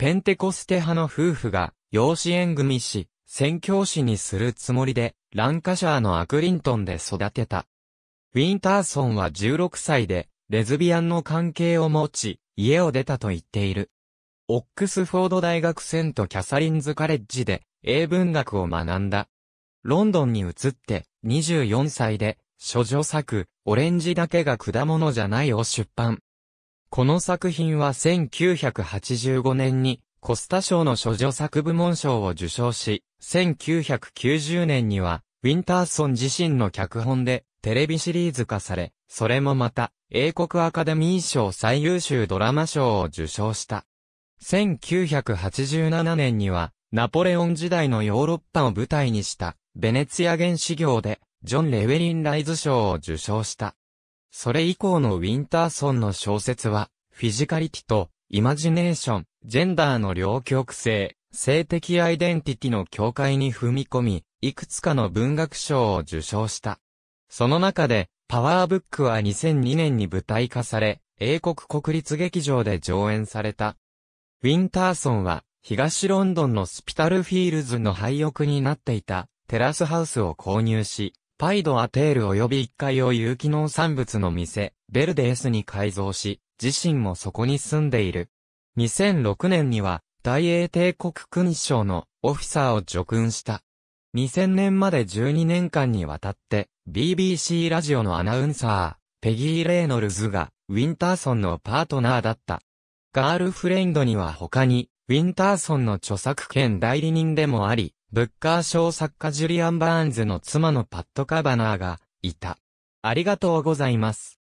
ペンテコステ派の夫婦が、養子縁組し、宣教師にするつもりで、ランカシャーのアクリントンで育てた。ウィンターソンは16歳で、レズビアンの関係を持ち、家を出たと言っている。オックスフォード大学セントキャサリンズカレッジで英文学を学んだ。ロンドンに移って24歳で、諸女作、オレンジだけが果物じゃないを出版。この作品は1985年にコスタ賞の諸女作部門賞を受賞し、1990年にはウィンターソン自身の脚本でテレビシリーズ化され、それもまた英国アカデミー賞最優秀ドラマ賞を受賞した。1987年にはナポレオン時代のヨーロッパを舞台にしたベネツィア原始業でジョン・レウェリン・ライズ賞を受賞した。それ以降のウィンターソンの小説は、フィジカリティと、イマジネーション、ジェンダーの両極性、性的アイデンティティの境界に踏み込み、いくつかの文学賞を受賞した。その中で、パワーブックは2002年に舞台化され、英国国立劇場で上演された。ウィンターソンは、東ロンドンのスピタルフィールズの廃屋になっていた、テラスハウスを購入し、パイドアテール及び1階を有機農産物の店、ベルデエスに改造し、自身もそこに住んでいる。2006年には、大英帝国勲章のオフィサーを除勲した。2000年まで12年間にわたって、BBC ラジオのアナウンサー、ペギー・レイノルズが、ウィンターソンのパートナーだった。ガールフレンドには他に、ウィンターソンの著作権代理人でもあり、ブッカー賞作家ジュリアン・バーンズの妻のパッド・カバナーが、いた。ありがとうございます。